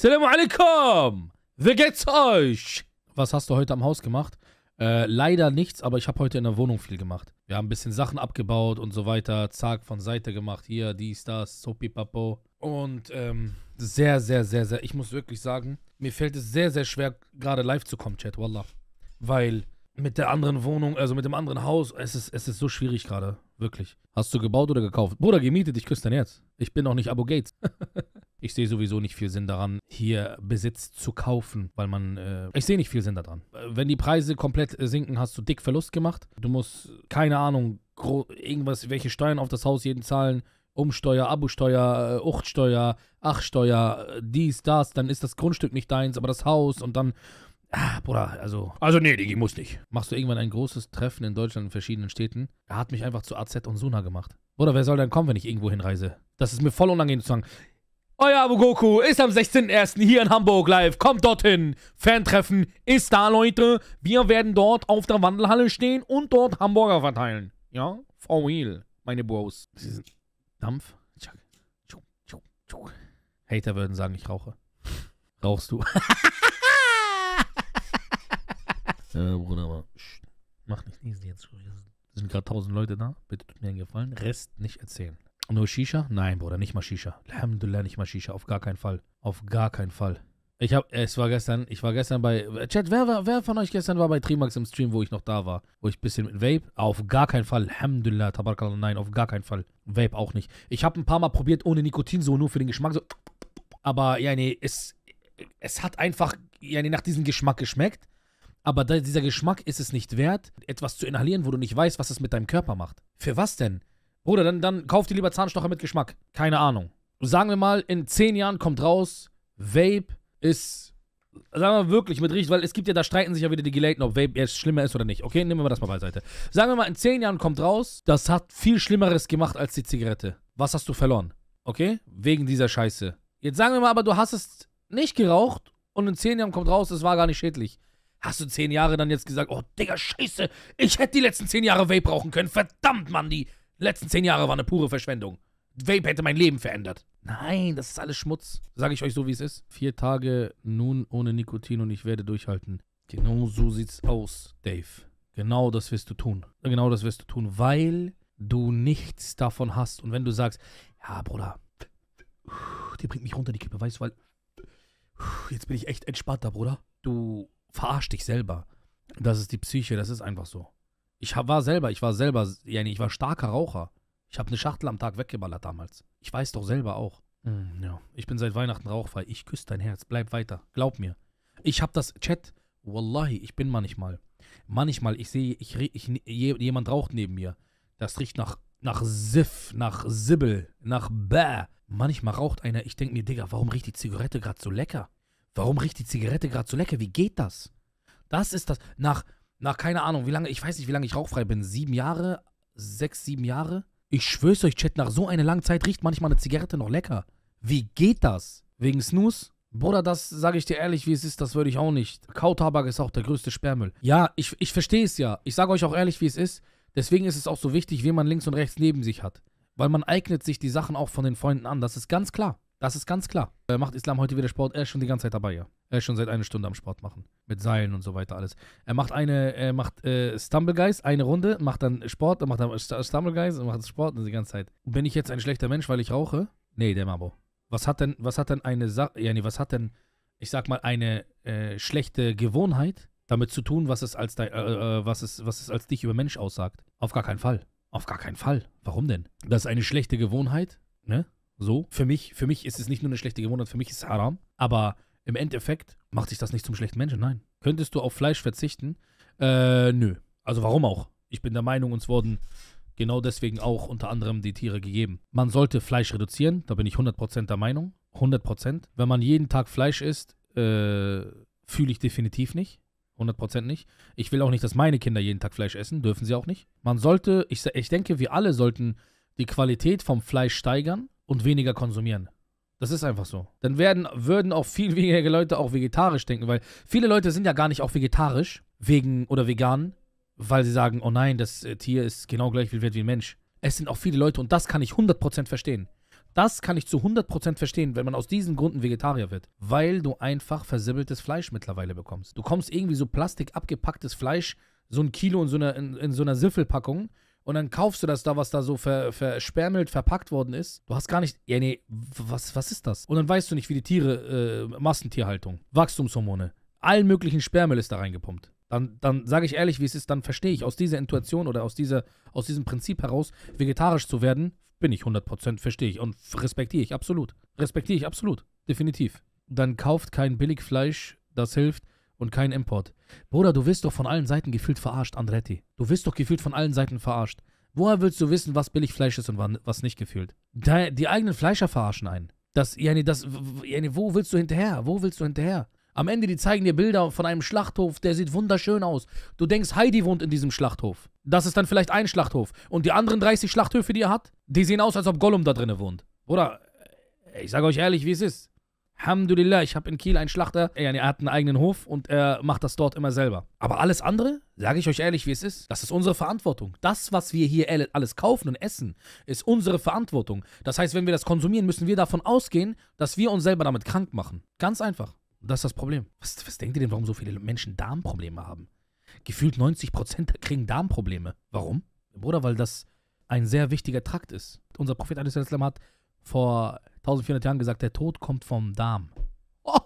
Salam alaikum! Wie geht's euch? Was hast du heute am Haus gemacht? Äh, leider nichts, aber ich habe heute in der Wohnung viel gemacht. Wir haben ein bisschen Sachen abgebaut und so weiter. Zack, von Seite gemacht. Hier, dies, das, so pipapo. Und ähm, sehr, sehr, sehr, sehr. Ich muss wirklich sagen, mir fällt es sehr, sehr schwer, gerade live zu kommen, Chat, wallah. Weil mit der anderen Wohnung, also mit dem anderen Haus, es ist, es ist so schwierig gerade. Wirklich. Hast du gebaut oder gekauft? Bruder, gemietet, ich küsse dein Herz. Ich bin noch nicht Abo Gates. Ich sehe sowieso nicht viel Sinn daran, hier Besitz zu kaufen, weil man. Äh, ich sehe nicht viel Sinn daran. Äh, wenn die Preise komplett äh, sinken, hast du dick Verlust gemacht. Du musst, keine Ahnung, irgendwas, welche Steuern auf das Haus jeden zahlen. Umsteuer, Abosteuer, äh, Uchtsteuer, Achsteuer, dies, das, dann ist das Grundstück nicht deins, aber das Haus und dann. Ah, Bruder, also. Also, nee, Digi, muss nicht. Machst du irgendwann ein großes Treffen in Deutschland in verschiedenen Städten? Er hat mich einfach zu AZ und Suna gemacht. Bruder, wer soll denn kommen, wenn ich irgendwo hinreise? Das ist mir voll unangenehm zu sagen. Euer Abu Goku ist am 16.01. hier in Hamburg live. Kommt dorthin. Fantreffen ist da, Leute. Wir werden dort auf der Wandelhalle stehen und dort Hamburger verteilen. Ja, for real, meine Bros. Sie sind Dampf. Hater würden sagen, ich rauche. Rauchst du? äh, Bruder, aber mach nicht niesen jetzt. Es sind gerade tausend Leute da. Bitte tut mir einen Gefallen. Rest nicht erzählen. Nur Shisha? Nein, Bruder, nicht mal Shisha. Alhamdulillah, nicht mal Shisha. Auf gar keinen Fall. Auf gar keinen Fall. Ich hab, es war gestern, ich war gestern bei, Chat, wer, wer von euch gestern war bei Trimax im Stream, wo ich noch da war? Wo ich ein bisschen mit Vape? Auf gar keinen Fall, Alhamdulillah, Tabakallah, nein, auf gar keinen Fall. Vape auch nicht. Ich habe ein paar Mal probiert, ohne Nikotin, so nur für den Geschmack, so. Aber, ja, nee, es, es hat einfach, ja, nee, nach diesem Geschmack geschmeckt. Aber dieser Geschmack ist es nicht wert, etwas zu inhalieren, wo du nicht weißt, was es mit deinem Körper macht. Für was denn? Bruder, dann, dann kauf dir lieber Zahnstocher mit Geschmack. Keine Ahnung. Sagen wir mal, in zehn Jahren kommt raus, Vape ist, sagen wir wirklich mit richtig, weil es gibt ja, da streiten sich ja wieder die Gelaten, ob Vape jetzt schlimmer ist oder nicht. Okay, nehmen wir das mal beiseite. Sagen wir mal, in zehn Jahren kommt raus, das hat viel Schlimmeres gemacht als die Zigarette. Was hast du verloren? Okay? Wegen dieser Scheiße. Jetzt sagen wir mal, aber du hast es nicht geraucht und in zehn Jahren kommt raus, es war gar nicht schädlich. Hast du zehn Jahre dann jetzt gesagt, oh Digga, scheiße, ich hätte die letzten zehn Jahre Vape rauchen können. Verdammt, Mann, die die letzten zehn Jahre waren eine pure Verschwendung. Vape hätte mein Leben verändert. Nein, das ist alles Schmutz. Sage ich euch so, wie es ist. Vier Tage nun ohne Nikotin und ich werde durchhalten. Genau so sieht's aus, Dave. Genau das wirst du tun. Genau das wirst du tun, weil du nichts davon hast. Und wenn du sagst, ja, Bruder, die bringt mich runter, die Kippe, weißt du, weil jetzt bin ich echt entspannter, Bruder. Du verarsch dich selber. Das ist die Psyche, das ist einfach so. Ich hab, war selber, ich war selber, ja, nee, ich war starker Raucher. Ich habe eine Schachtel am Tag weggeballert damals. Ich weiß doch selber auch. Mm, ja. Ich bin seit Weihnachten rauchfrei. Ich küsse dein Herz. Bleib weiter. Glaub mir. Ich habe das Chat. Wallahi, ich bin manchmal. Manchmal, ich sehe, ich, ich, jemand raucht neben mir. Das riecht nach, nach Siff, nach Sibbel, nach Bäh. Manchmal raucht einer, ich denke mir, Digga, warum riecht die Zigarette gerade so lecker? Warum riecht die Zigarette gerade so lecker? Wie geht das? Das ist das. Nach, nach keine Ahnung, wie lange, ich weiß nicht, wie lange ich rauchfrei bin, sieben Jahre, sechs, sieben Jahre. Ich schwör's euch, Chat, nach so einer langen Zeit riecht manchmal eine Zigarette noch lecker. Wie geht das? Wegen Snooze? Bruder, das sage ich dir ehrlich, wie es ist, das würde ich auch nicht. Kautabak ist auch der größte Sperrmüll. Ja, ich, ich verstehe es ja. Ich sage euch auch ehrlich, wie es ist. Deswegen ist es auch so wichtig, wen man links und rechts neben sich hat. Weil man eignet sich die Sachen auch von den Freunden an. Das ist ganz klar. Das ist ganz klar. Er äh, macht Islam heute wieder Sport? Er ist schon die ganze Zeit dabei, ja. Er äh, ist schon seit einer Stunde am Sport machen. Mit Seilen und so weiter alles. Er macht eine, er macht äh, Stumblegeist, eine Runde, macht dann Sport, dann macht dann Stumblegeist und macht Sport die ganze Zeit. Bin ich jetzt ein schlechter Mensch, weil ich rauche? Nee, der Mabo. Was hat denn, was hat denn eine Sache, ja nee, was hat denn, ich sag mal, eine äh, schlechte Gewohnheit damit zu tun, was es als dein, äh, äh, was es, was es als dich über Mensch aussagt? Auf gar keinen Fall. Auf gar keinen Fall. Warum denn? Das ist eine schlechte Gewohnheit, ne? So. Für mich, für mich ist es nicht nur eine schlechte Gewohnheit, für mich ist es haram. Aber im Endeffekt macht sich das nicht zum schlechten Menschen, nein. Könntest du auf Fleisch verzichten? Äh, nö. Also warum auch? Ich bin der Meinung, uns wurden genau deswegen auch unter anderem die Tiere gegeben. Man sollte Fleisch reduzieren, da bin ich 100% der Meinung. 100%. Wenn man jeden Tag Fleisch isst, äh, fühle ich definitiv nicht. 100% nicht. Ich will auch nicht, dass meine Kinder jeden Tag Fleisch essen, dürfen sie auch nicht. Man sollte, ich, ich denke, wir alle sollten die Qualität vom Fleisch steigern und weniger konsumieren. Das ist einfach so. Dann werden, würden auch viel weniger Leute auch vegetarisch denken, weil viele Leute sind ja gar nicht auch vegetarisch, wegen oder vegan, weil sie sagen, oh nein, das äh, Tier ist genau gleich viel wert wie ein Mensch. Es sind auch viele Leute und das kann ich 100% verstehen. Das kann ich zu 100% verstehen, wenn man aus diesen Gründen Vegetarier wird. Weil du einfach versibbeltes Fleisch mittlerweile bekommst. Du kommst irgendwie so plastikabgepacktes Fleisch, so ein Kilo in so einer, in, in so einer Siffelpackung und dann kaufst du das da, was da so ver, verspermelt verpackt worden ist. Du hast gar nicht, ja nee, was, was ist das? Und dann weißt du nicht, wie die Tiere, äh, Massentierhaltung, Wachstumshormone, allen möglichen Sperrmüll ist da reingepumpt. Dann, dann sage ich ehrlich, wie es ist, dann verstehe ich aus dieser Intuition oder aus, dieser, aus diesem Prinzip heraus, vegetarisch zu werden, bin ich 100%, verstehe ich und respektiere ich absolut. Respektiere ich absolut, definitiv. Dann kauft kein Billigfleisch, das hilft und kein Import. Bruder, du wirst doch von allen Seiten gefühlt verarscht, Andretti. Du wirst doch gefühlt von allen Seiten verarscht. Woher willst du wissen, was billig Fleisch ist und was nicht gefühlt? Die eigenen Fleischer verarschen einen. Das, Jenny, das, yani, wo willst du hinterher? Wo willst du hinterher? Am Ende, die zeigen dir Bilder von einem Schlachthof, der sieht wunderschön aus. Du denkst, Heidi wohnt in diesem Schlachthof. Das ist dann vielleicht ein Schlachthof. Und die anderen 30 Schlachthöfe, die er hat, die sehen aus, als ob Gollum da drinne wohnt. Oder, ich sage euch ehrlich, wie es ist. Alhamdulillah, ich habe in Kiel einen Schlachter, er hat einen eigenen Hof und er macht das dort immer selber. Aber alles andere, sage ich euch ehrlich, wie es ist, das ist unsere Verantwortung. Das, was wir hier alles kaufen und essen, ist unsere Verantwortung. Das heißt, wenn wir das konsumieren, müssen wir davon ausgehen, dass wir uns selber damit krank machen. Ganz einfach. Das ist das Problem. Was, was denkt ihr denn, warum so viele Menschen Darmprobleme haben? Gefühlt 90% kriegen Darmprobleme. Warum? Bruder, weil das ein sehr wichtiger Trakt ist. Unser Prophet a.s. hat vor 1400 Jahren gesagt, der Tod kommt vom Darm. Oh,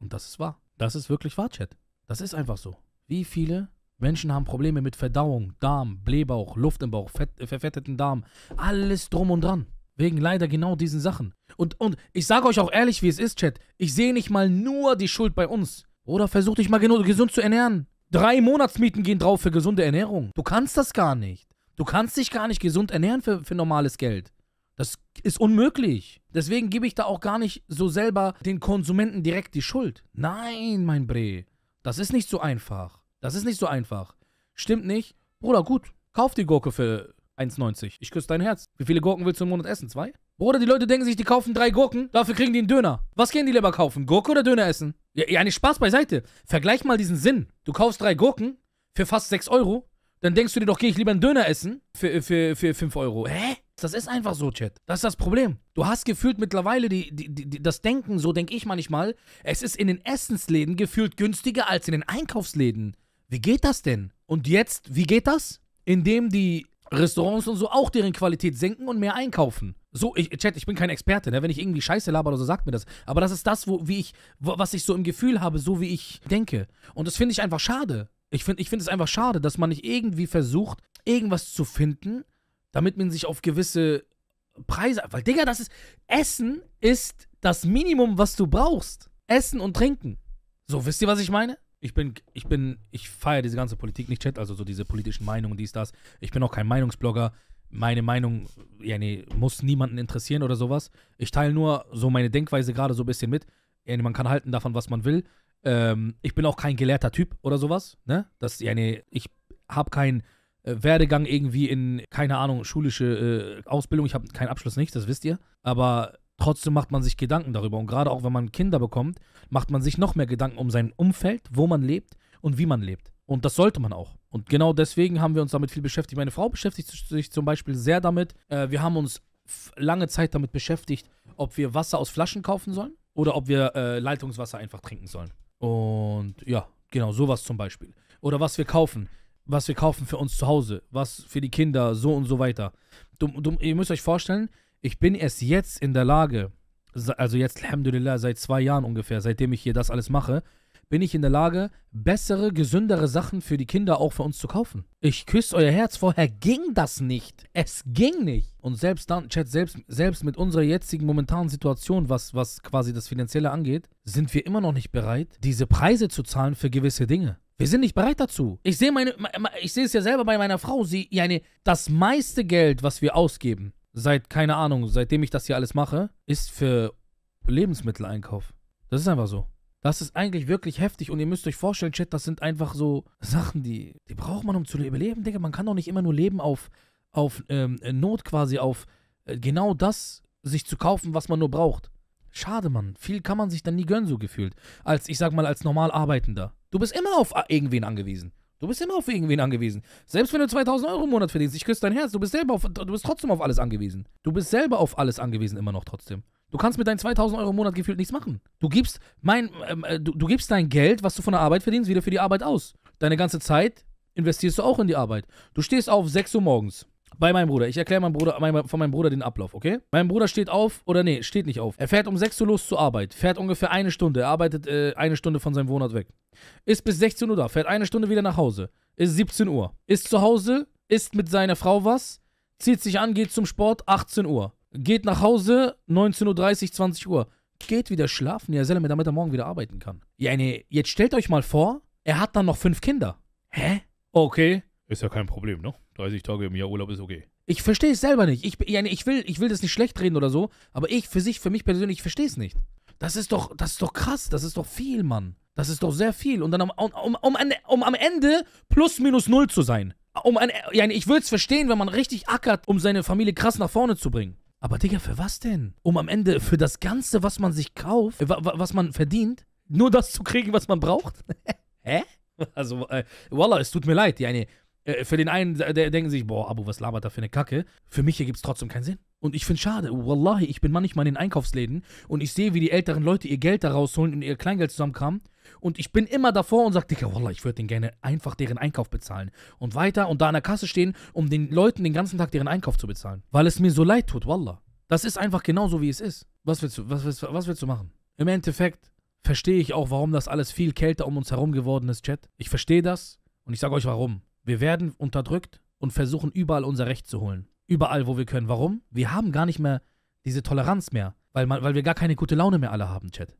und das ist wahr. Das ist wirklich wahr, Chat. Das ist einfach so. Wie viele Menschen haben Probleme mit Verdauung, Darm, Blähbauch, Luft im Bauch, fett, äh, verfetteten Darm, alles drum und dran. Wegen leider genau diesen Sachen. Und, und ich sage euch auch ehrlich, wie es ist, Chat. Ich sehe nicht mal nur die Schuld bei uns. Oder versuch dich mal gesund zu ernähren. Drei Monatsmieten gehen drauf für gesunde Ernährung. Du kannst das gar nicht. Du kannst dich gar nicht gesund ernähren für, für normales Geld. Das ist unmöglich. Deswegen gebe ich da auch gar nicht so selber den Konsumenten direkt die Schuld. Nein, mein Bre. Das ist nicht so einfach. Das ist nicht so einfach. Stimmt nicht? Bruder, gut. Kauf die Gurke für 1,90. Ich küsse dein Herz. Wie viele Gurken willst du im Monat essen? Zwei? Bruder, die Leute denken sich, die kaufen drei Gurken, dafür kriegen die einen Döner. Was gehen die lieber kaufen? Gurke oder Döner essen? Ja, ja nicht Spaß beiseite. Vergleich mal diesen Sinn. Du kaufst drei Gurken für fast 6 Euro, dann denkst du dir doch, gehe ich lieber einen Döner essen für, für, für 5 Euro. Hä? Das ist einfach so, Chat. Das ist das Problem. Du hast gefühlt mittlerweile die, die, die, das Denken, so denke ich manchmal, es ist in den Essensläden gefühlt günstiger als in den Einkaufsläden. Wie geht das denn? Und jetzt, wie geht das? Indem die Restaurants und so auch deren Qualität senken und mehr einkaufen. So, ich, Chat, ich bin kein Experte, ne? Wenn ich irgendwie Scheiße laber oder so, sagt mir das. Aber das ist das, wo, wie ich, was ich so im Gefühl habe, so wie ich denke. Und das finde ich einfach schade. Ich finde ich find es einfach schade, dass man nicht irgendwie versucht, irgendwas zu finden, damit man sich auf gewisse Preise. Weil, Digga, das ist. Essen ist das Minimum, was du brauchst. Essen und Trinken. So, wisst ihr, was ich meine? Ich bin, ich bin, ich feiere diese ganze Politik nicht, Chat, also so diese politischen Meinungen, dies, das. Ich bin auch kein Meinungsblogger. Meine Meinung, ja, nee, muss niemanden interessieren oder sowas. Ich teile nur so meine Denkweise gerade so ein bisschen mit. Ja, nee, man kann halten davon, was man will. Ähm, ich bin auch kein gelehrter Typ oder sowas, ne? Das, ja, nee, ich habe kein äh, Werdegang irgendwie in, keine Ahnung, schulische äh, Ausbildung. Ich habe keinen Abschluss nicht, das wisst ihr. Aber trotzdem macht man sich Gedanken darüber. Und gerade auch wenn man Kinder bekommt, macht man sich noch mehr Gedanken um sein Umfeld, wo man lebt und wie man lebt. Und das sollte man auch. Und genau deswegen haben wir uns damit viel beschäftigt. Meine Frau beschäftigt sich zum Beispiel sehr damit. Äh, wir haben uns lange Zeit damit beschäftigt, ob wir Wasser aus Flaschen kaufen sollen oder ob wir äh, Leitungswasser einfach trinken sollen. Und ja, genau, sowas zum Beispiel. Oder was wir kaufen was wir kaufen für uns zu Hause, was für die Kinder, so und so weiter. Du, du, ihr müsst euch vorstellen, ich bin erst jetzt in der Lage, also jetzt, Alhamdulillah, seit zwei Jahren ungefähr, seitdem ich hier das alles mache, bin ich in der Lage, bessere, gesündere Sachen für die Kinder auch für uns zu kaufen. Ich küsse euer Herz, vorher ging das nicht. Es ging nicht. Und selbst dann, Chat, selbst, selbst mit unserer jetzigen momentanen Situation, was, was quasi das Finanzielle angeht, sind wir immer noch nicht bereit, diese Preise zu zahlen für gewisse Dinge. Wir sind nicht bereit dazu. Ich sehe meine, ich sehe es ja selber bei meiner Frau, sie, eine, das meiste Geld, was wir ausgeben, seit, keine Ahnung, seitdem ich das hier alles mache, ist für Lebensmitteleinkauf. Das ist einfach so. Das ist eigentlich wirklich heftig und ihr müsst euch vorstellen, Chat, das sind einfach so Sachen, die, die braucht man, um zu überleben, Digga. Man kann doch nicht immer nur leben auf, auf ähm, äh, Not quasi, auf äh, genau das sich zu kaufen, was man nur braucht. Schade, Mann. Viel kann man sich dann nie gönnen, so gefühlt. Als, ich sag mal, als normal Arbeitender. Du bist immer auf äh, irgendwen angewiesen. Du bist immer auf irgendwen angewiesen. Selbst wenn du 2000 Euro im Monat verdienst, ich küsse dein Herz, du bist selber auf, du bist trotzdem auf alles angewiesen. Du bist selber auf alles angewiesen, immer noch trotzdem. Du kannst mit deinen 2000 Euro im Monat gefühlt nichts machen. Du gibst, mein, ähm, äh, du, du gibst dein Geld, was du von der Arbeit verdienst, wieder für die Arbeit aus. Deine ganze Zeit investierst du auch in die Arbeit. Du stehst auf 6 Uhr morgens bei meinem Bruder. Ich erkläre meinem Bruder, mein, von meinem Bruder den Ablauf, okay? Mein Bruder steht auf, oder nee, steht nicht auf. Er fährt um 6 Uhr los zur Arbeit, fährt ungefähr eine Stunde, er arbeitet äh, eine Stunde von seinem Wohnort weg. Ist bis 16 Uhr da, fährt eine Stunde wieder nach Hause. Ist 17 Uhr. Ist zu Hause, isst mit seiner Frau was, zieht sich an, geht zum Sport, 18 Uhr geht nach Hause, 19.30 Uhr, 20 Uhr. Geht wieder schlafen, ja, Selim, damit er morgen wieder arbeiten kann. Ja, nee, jetzt stellt euch mal vor, er hat dann noch fünf Kinder. Hä? Okay. Ist ja kein Problem, ne? 30 Tage im Jahr Urlaub ist okay. Ich verstehe es selber nicht. Ich, ja, nee, ich, will, ich will das nicht schlecht reden oder so, aber ich für sich, für mich persönlich, verstehe es nicht. Das ist doch, das ist doch krass, das ist doch viel, Mann. Das ist doch sehr viel. Und dann um, um, um, um am Ende plus minus null zu sein. Um ein, ja, nee, ich würde es verstehen, wenn man richtig ackert, um seine Familie krass nach vorne zu bringen. Aber Digga, für was denn? Um am Ende für das Ganze, was man sich kauft, was man verdient, nur das zu kriegen, was man braucht? Hä? Also, äh, Wallah, es tut mir leid. Die eine, äh, für den einen, der, der denken sich, boah, Abu, was labert da für eine Kacke? Für mich hier es trotzdem keinen Sinn. Und ich finde schade, wallahi, ich bin manchmal in den Einkaufsläden und ich sehe, wie die älteren Leute ihr Geld da rausholen und ihr Kleingeld zusammenkramen. Und ich bin immer davor und sage, Digga, wallah, ich würde den gerne einfach deren Einkauf bezahlen. Und weiter und da an der Kasse stehen, um den Leuten den ganzen Tag deren Einkauf zu bezahlen. Weil es mir so leid tut, wallah. Das ist einfach genauso, wie es ist. Was willst du, was willst, was willst du machen? Im Endeffekt verstehe ich auch, warum das alles viel kälter um uns herum geworden ist, Chat. Ich verstehe das und ich sage euch warum. Wir werden unterdrückt und versuchen überall unser Recht zu holen. Überall, wo wir können. Warum? Wir haben gar nicht mehr diese Toleranz mehr, weil, weil wir gar keine gute Laune mehr alle haben, Chat.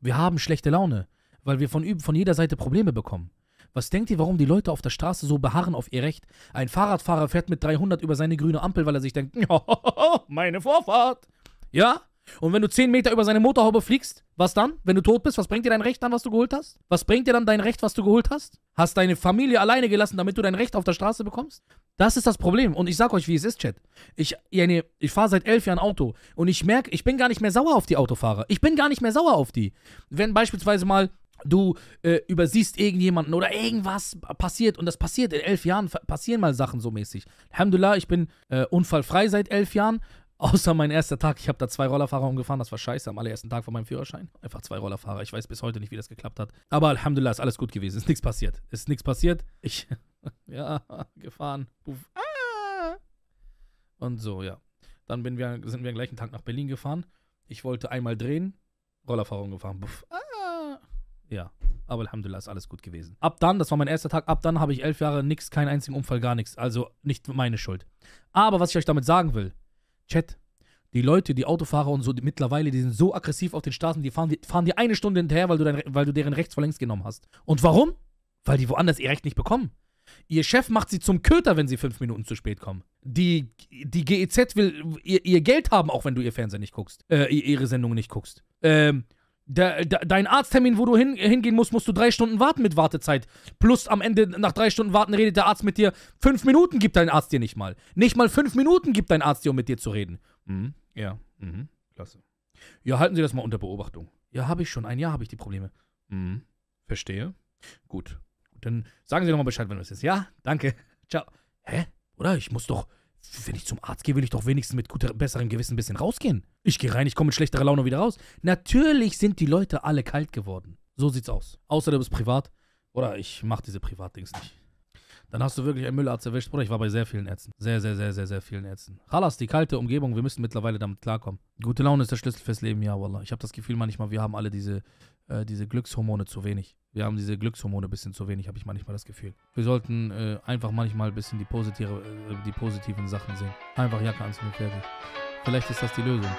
Wir haben schlechte Laune, weil wir von, von jeder Seite Probleme bekommen. Was denkt ihr, warum die Leute auf der Straße so beharren auf ihr Recht? Ein Fahrradfahrer fährt mit 300 über seine grüne Ampel, weil er sich denkt, ja, meine Vorfahrt. Ja? Und wenn du 10 Meter über seine Motorhaube fliegst, was dann? Wenn du tot bist, was bringt dir dein Recht dann, was du geholt hast? Was bringt dir dann dein Recht, was du geholt hast? Hast deine Familie alleine gelassen, damit du dein Recht auf der Straße bekommst? Das ist das Problem. Und ich sag euch, wie es ist, Chat. Ich, ich, ich fahre seit elf Jahren Auto und ich merke, ich bin gar nicht mehr sauer auf die Autofahrer. Ich bin gar nicht mehr sauer auf die. Wenn beispielsweise mal du äh, übersiehst irgendjemanden oder irgendwas passiert und das passiert in elf Jahren, passieren mal Sachen so mäßig. Alhamdulillah, ich bin äh, unfallfrei seit elf Jahren Außer mein erster Tag. Ich habe da zwei Rollerfahrer umgefahren. Das war scheiße am allerersten Tag von meinem Führerschein. Einfach zwei Rollerfahrer. Ich weiß bis heute nicht, wie das geklappt hat. Aber Alhamdulillah ist alles gut gewesen. Ist nichts passiert. Ist nichts passiert. Ich, ja, gefahren. Uff. Ah. Und so, ja. Dann bin wir, sind wir am gleichen Tag nach Berlin gefahren. Ich wollte einmal drehen. Rollerfahrer umgefahren. Buff. Ah. Ja. Aber Alhamdulillah ist alles gut gewesen. Ab dann, das war mein erster Tag, ab dann habe ich elf Jahre nichts, keinen einzigen Unfall, gar nichts. Also nicht meine Schuld. Aber was ich euch damit sagen will, Chat, die Leute, die Autofahrer und so, die mittlerweile, die sind so aggressiv auf den Straßen, die fahren, die, fahren dir eine Stunde hinterher, weil du, dein, weil du deren Rechts längst genommen hast. Und warum? Weil die woanders ihr Recht nicht bekommen. Ihr Chef macht sie zum Köter, wenn sie fünf Minuten zu spät kommen. Die, die GEZ will ihr, ihr Geld haben, auch wenn du ihr Fernseher nicht guckst, äh, ihre Sendung nicht guckst. Ähm, De, de, dein Arzttermin, wo du hin, hingehen musst, musst du drei Stunden warten mit Wartezeit. Plus am Ende, nach drei Stunden warten, redet der Arzt mit dir. Fünf Minuten gibt dein Arzt dir nicht mal. Nicht mal fünf Minuten gibt dein Arzt dir, um mit dir zu reden. Mhm. Ja. Mhm. Klasse. Ja, halten Sie das mal unter Beobachtung. Ja, habe ich schon. Ein Jahr habe ich die Probleme. Mhm. Verstehe. Gut. Dann sagen Sie nochmal Bescheid, wenn das ist. Ja, danke. Ciao. Hä? Oder? Ich muss doch wenn ich zum Arzt gehe, will ich doch wenigstens mit guter, besserem Gewissen ein bisschen rausgehen. Ich gehe rein, ich komme mit schlechterer Laune wieder raus. Natürlich sind die Leute alle kalt geworden. So sieht's aus. Außer du bist privat. Oder ich mache diese Privatdings nicht. Dann hast du wirklich einen Müllarzt erwischt. Bruder, ich war bei sehr vielen Ärzten. Sehr, sehr, sehr, sehr, sehr vielen Ärzten. Halas, die kalte Umgebung, wir müssen mittlerweile damit klarkommen. Gute Laune ist der Schlüssel fürs Leben, ja, Wallah. Ich habe das Gefühl manchmal, wir haben alle diese, äh, diese Glückshormone zu wenig. Wir haben diese Glückshormone ein bisschen zu wenig, habe ich manchmal das Gefühl. Wir sollten äh, einfach manchmal ein bisschen die, positive, äh, die positiven Sachen sehen. Einfach Jacke anziehen und fertig. Vielleicht ist das die Lösung.